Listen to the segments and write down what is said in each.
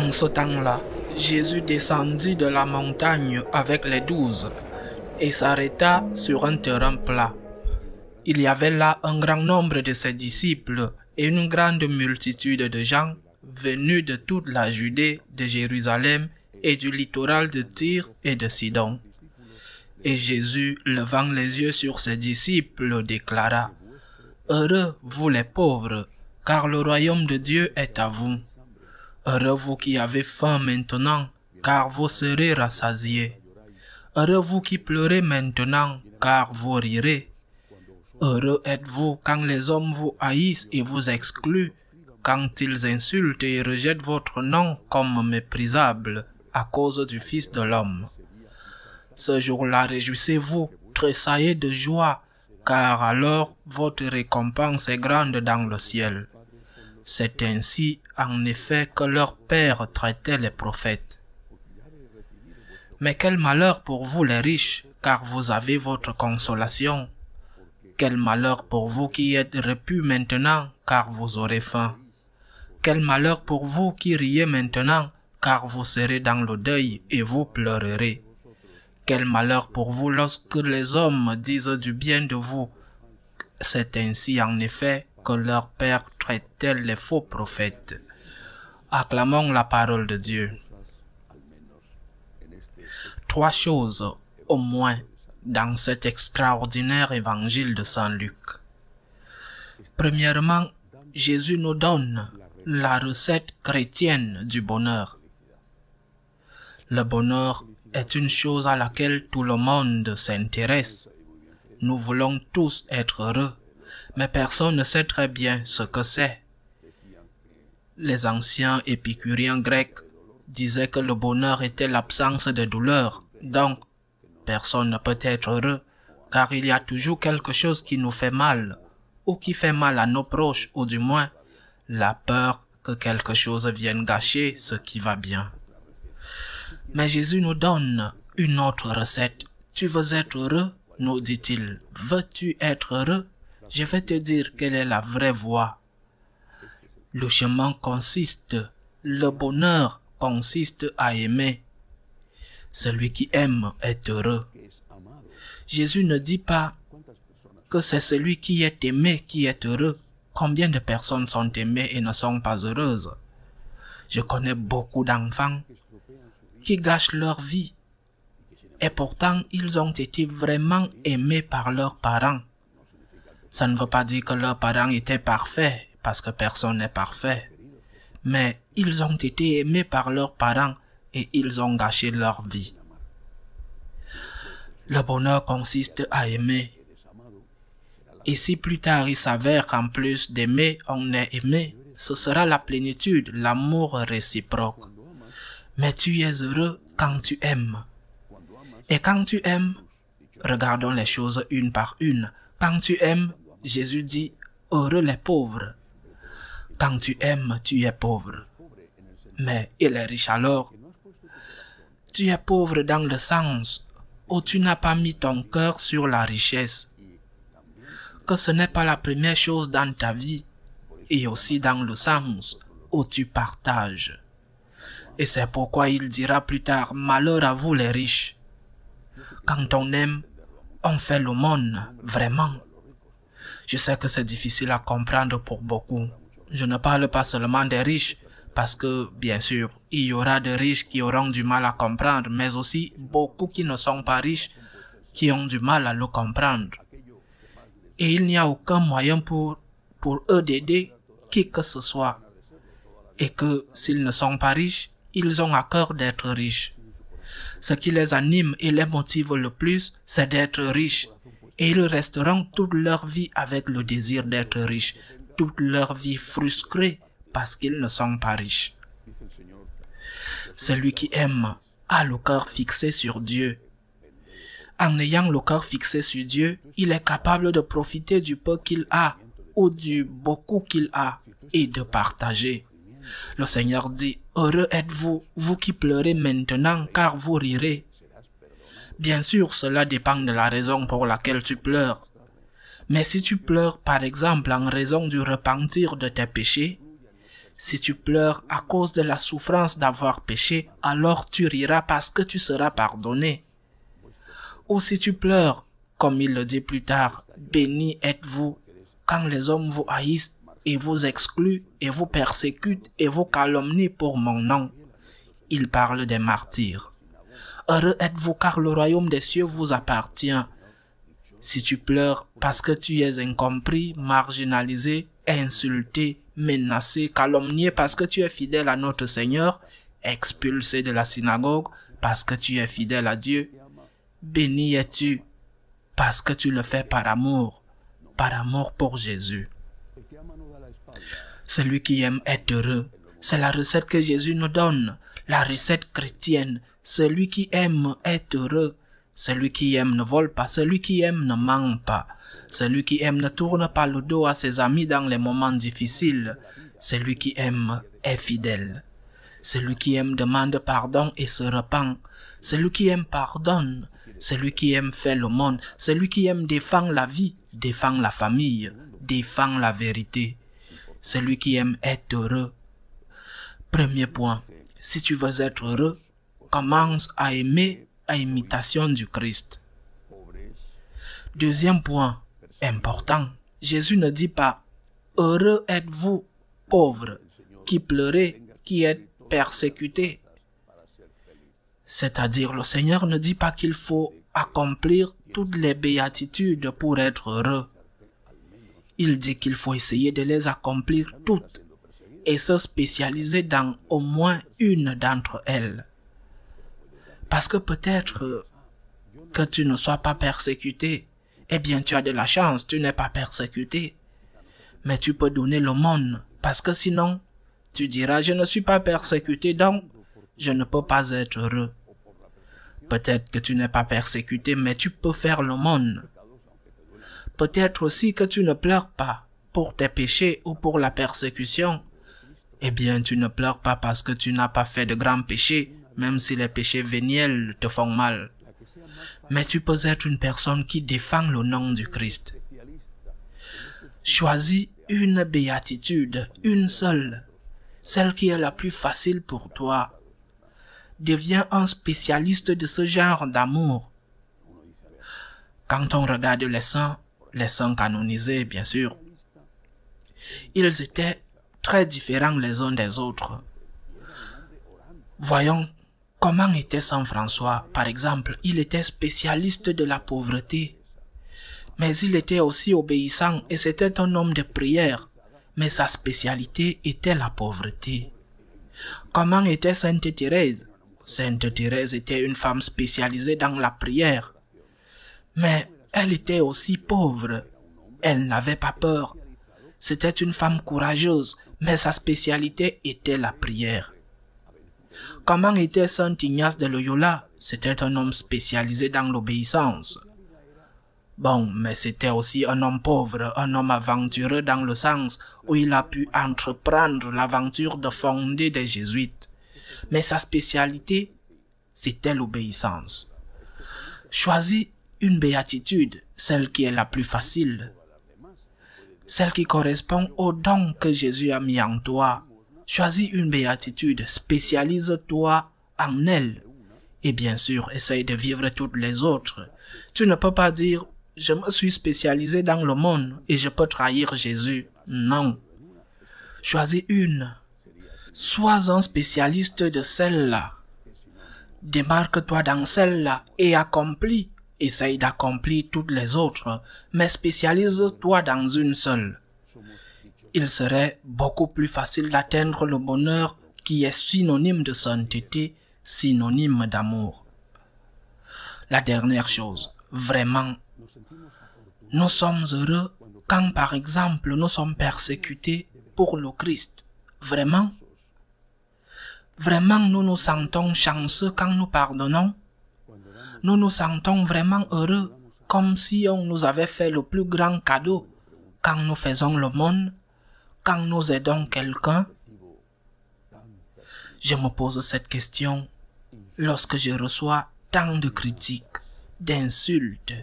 En ce temps-là, Jésus descendit de la montagne avec les douze et s'arrêta sur un terrain plat. Il y avait là un grand nombre de ses disciples et une grande multitude de gens venus de toute la Judée, de Jérusalem et du littoral de Tyr et de Sidon. Et Jésus, levant les yeux sur ses disciples, déclara, Heureux vous les pauvres, car le royaume de Dieu est à vous. Heureux vous qui avez faim maintenant, car vous serez rassasiés. Heureux vous qui pleurez maintenant, car vous rirez. Heureux êtes-vous quand les hommes vous haïssent et vous excluent, quand ils insultent et rejettent votre nom comme méprisable à cause du Fils de l'homme. Ce jour-là, réjouissez-vous, tressaillez de joie, car alors votre récompense est grande dans le ciel. C'est ainsi en effet que leur père traitait les prophètes. Mais quel malheur pour vous les riches, car vous avez votre consolation. Quel malheur pour vous qui êtes repus maintenant, car vous aurez faim. Quel malheur pour vous qui riez maintenant, car vous serez dans le deuil et vous pleurerez. Quel malheur pour vous lorsque les hommes disent du bien de vous. C'est ainsi en effet que père père les faux prophètes. Acclamons la parole de Dieu. Trois choses, au moins, dans cet extraordinaire évangile de Saint-Luc. Premièrement, Jésus nous donne la recette chrétienne du bonheur. Le bonheur est une chose à laquelle tout le monde s'intéresse. Nous voulons tous être heureux mais personne ne sait très bien ce que c'est. Les anciens épicuriens grecs disaient que le bonheur était l'absence de douleur, donc personne ne peut être heureux, car il y a toujours quelque chose qui nous fait mal, ou qui fait mal à nos proches, ou du moins la peur que quelque chose vienne gâcher ce qui va bien. Mais Jésus nous donne une autre recette. Tu veux être heureux nous dit-il. Veux-tu être heureux je vais te dire quelle est la vraie voie. Le chemin consiste, le bonheur consiste à aimer. Celui qui aime est heureux. Jésus ne dit pas que c'est celui qui est aimé qui est heureux. Combien de personnes sont aimées et ne sont pas heureuses Je connais beaucoup d'enfants qui gâchent leur vie. Et pourtant, ils ont été vraiment aimés par leurs parents. Ça ne veut pas dire que leurs parents étaient parfaits, parce que personne n'est parfait. Mais ils ont été aimés par leurs parents et ils ont gâché leur vie. Le bonheur consiste à aimer. Et si plus tard il s'avère qu'en plus d'aimer, on est aimé, ce sera la plénitude, l'amour réciproque. Mais tu es heureux quand tu aimes. Et quand tu aimes, regardons les choses une par une, quand tu aimes, Jésus dit, heureux les pauvres. Quand tu aimes, tu es pauvre. Mais il est riche alors. Tu es pauvre dans le sens où tu n'as pas mis ton cœur sur la richesse. Que ce n'est pas la première chose dans ta vie et aussi dans le sens où tu partages. Et c'est pourquoi il dira plus tard, malheur à vous les riches. Quand on aime, on fait monde, vraiment. Je sais que c'est difficile à comprendre pour beaucoup. Je ne parle pas seulement des riches, parce que, bien sûr, il y aura des riches qui auront du mal à comprendre, mais aussi beaucoup qui ne sont pas riches, qui ont du mal à le comprendre. Et il n'y a aucun moyen pour, pour eux d'aider qui que ce soit. Et que, s'ils ne sont pas riches, ils ont à cœur d'être riches. Ce qui les anime et les motive le plus, c'est d'être riches. Et ils resteront toute leur vie avec le désir d'être riches, toute leur vie frustrée parce qu'ils ne sont pas riches. Celui qui aime a le cœur fixé sur Dieu. En ayant le cœur fixé sur Dieu, il est capable de profiter du peu qu'il a ou du beaucoup qu'il a et de partager. Le Seigneur dit, Heureux êtes-vous, vous qui pleurez maintenant, car vous rirez. Bien sûr, cela dépend de la raison pour laquelle tu pleures. Mais si tu pleures par exemple en raison du repentir de tes péchés, si tu pleures à cause de la souffrance d'avoir péché, alors tu riras parce que tu seras pardonné. Ou si tu pleures, comme il le dit plus tard, béni êtes-vous quand les hommes vous haïssent et vous exclut et vous persécute et vous calomnie pour mon nom. Il parle des martyrs. Heureux êtes-vous car le royaume des cieux vous appartient. Si tu pleures parce que tu es incompris, marginalisé, insulté, menacé, calomnié parce que tu es fidèle à notre Seigneur, expulsé de la synagogue parce que tu es fidèle à Dieu, béni es-tu parce que tu le fais par amour, par amour pour Jésus. Celui qui aime est heureux. C'est la recette que Jésus nous donne, la recette chrétienne. Celui qui aime est heureux. Celui qui aime ne vole pas, celui qui aime ne manque pas. Celui qui aime ne tourne pas le dos à ses amis dans les moments difficiles. Celui qui aime est fidèle. Celui qui aime demande pardon et se repent. Celui qui aime pardonne. Celui qui aime fait le monde. Celui qui aime défend la vie, défend la famille, défend la vérité. Celui qui aime est heureux. Premier point, si tu veux être heureux, commence à aimer à imitation du Christ. Deuxième point, important, Jésus ne dit pas Heureux êtes-vous, pauvres, qui pleurez, qui êtes persécutés. C'est-à-dire, le Seigneur ne dit pas qu'il faut accomplir toutes les béatitudes pour être heureux. Il dit qu'il faut essayer de les accomplir toutes et se spécialiser dans au moins une d'entre elles. Parce que peut-être que tu ne sois pas persécuté, eh bien tu as de la chance, tu n'es pas persécuté. Mais tu peux donner l'aumône, parce que sinon, tu diras, je ne suis pas persécuté, donc je ne peux pas être heureux. Peut-être que tu n'es pas persécuté, mais tu peux faire l'aumône peut-être aussi que tu ne pleures pas pour tes péchés ou pour la persécution. Eh bien, tu ne pleures pas parce que tu n'as pas fait de grands péchés, même si les péchés véniels te font mal. Mais tu peux être une personne qui défend le nom du Christ. Choisis une béatitude, une seule, celle qui est la plus facile pour toi. Deviens un spécialiste de ce genre d'amour. Quand on regarde les saints, les saints canonisés, bien sûr. Ils étaient très différents les uns des autres. Voyons comment était Saint François, par exemple. Il était spécialiste de la pauvreté, mais il était aussi obéissant et c'était un homme de prière, mais sa spécialité était la pauvreté. Comment était Sainte Thérèse Sainte Thérèse était une femme spécialisée dans la prière, mais elle était aussi pauvre. Elle n'avait pas peur. C'était une femme courageuse, mais sa spécialité était la prière. Comment était Saint Ignace de Loyola C'était un homme spécialisé dans l'obéissance. Bon, mais c'était aussi un homme pauvre, un homme aventureux dans le sens où il a pu entreprendre l'aventure de fonder des jésuites. Mais sa spécialité, c'était l'obéissance. Choisis une béatitude, celle qui est la plus facile, celle qui correspond au don que Jésus a mis en toi. Choisis une béatitude, spécialise-toi en elle. Et bien sûr, essaye de vivre toutes les autres. Tu ne peux pas dire, je me suis spécialisé dans le monde et je peux trahir Jésus. Non. Choisis une. Sois un spécialiste de celle-là. Démarque-toi dans celle-là et accomplis Essaye d'accomplir toutes les autres, mais spécialise-toi dans une seule. Il serait beaucoup plus facile d'atteindre le bonheur qui est synonyme de sainteté, synonyme d'amour. La dernière chose, vraiment, nous sommes heureux quand par exemple nous sommes persécutés pour le Christ. Vraiment Vraiment nous nous sentons chanceux quand nous pardonnons nous nous sentons vraiment heureux, comme si on nous avait fait le plus grand cadeau quand nous faisons le monde, quand nous aidons quelqu'un. Je me pose cette question lorsque je reçois tant de critiques, d'insultes,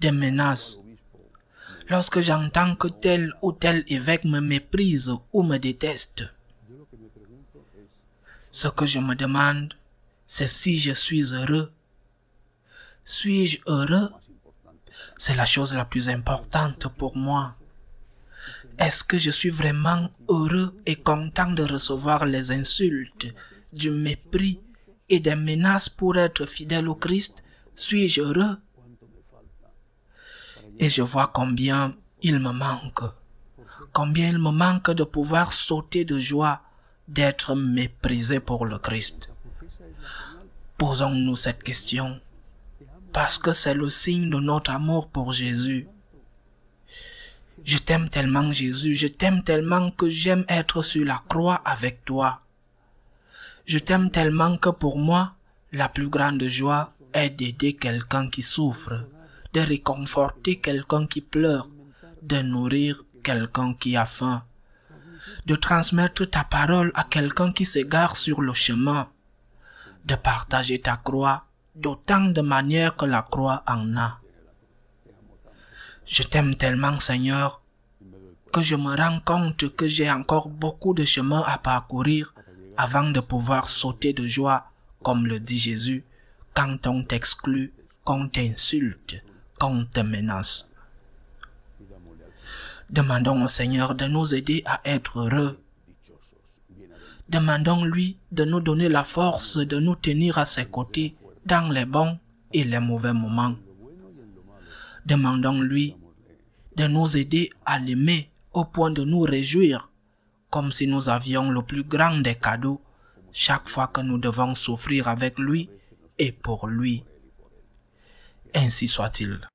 de menaces. Lorsque j'entends que tel ou tel évêque me méprise ou me déteste, ce que je me demande, c'est si je suis heureux suis-je heureux C'est la chose la plus importante pour moi. Est-ce que je suis vraiment heureux et content de recevoir les insultes, du mépris et des menaces pour être fidèle au Christ Suis-je heureux Et je vois combien il me manque, combien il me manque de pouvoir sauter de joie d'être méprisé pour le Christ. Posons-nous cette question parce que c'est le signe de notre amour pour Jésus. Je t'aime tellement Jésus, je t'aime tellement que j'aime être sur la croix avec toi. Je t'aime tellement que pour moi, la plus grande joie est d'aider quelqu'un qui souffre, de réconforter quelqu'un qui pleure, de nourrir quelqu'un qui a faim, de transmettre ta parole à quelqu'un qui s'égare sur le chemin, de partager ta croix d'autant de manière que la croix en a. Je t'aime tellement, Seigneur, que je me rends compte que j'ai encore beaucoup de chemin à parcourir avant de pouvoir sauter de joie, comme le dit Jésus, quand on t'exclut, on t'insulte, on te menace. Demandons au Seigneur de nous aider à être heureux. Demandons-lui de nous donner la force de nous tenir à ses côtés dans les bons et les mauvais moments. Demandons-lui de nous aider à l'aimer au point de nous réjouir, comme si nous avions le plus grand des cadeaux chaque fois que nous devons souffrir avec lui et pour lui. Ainsi soit-il.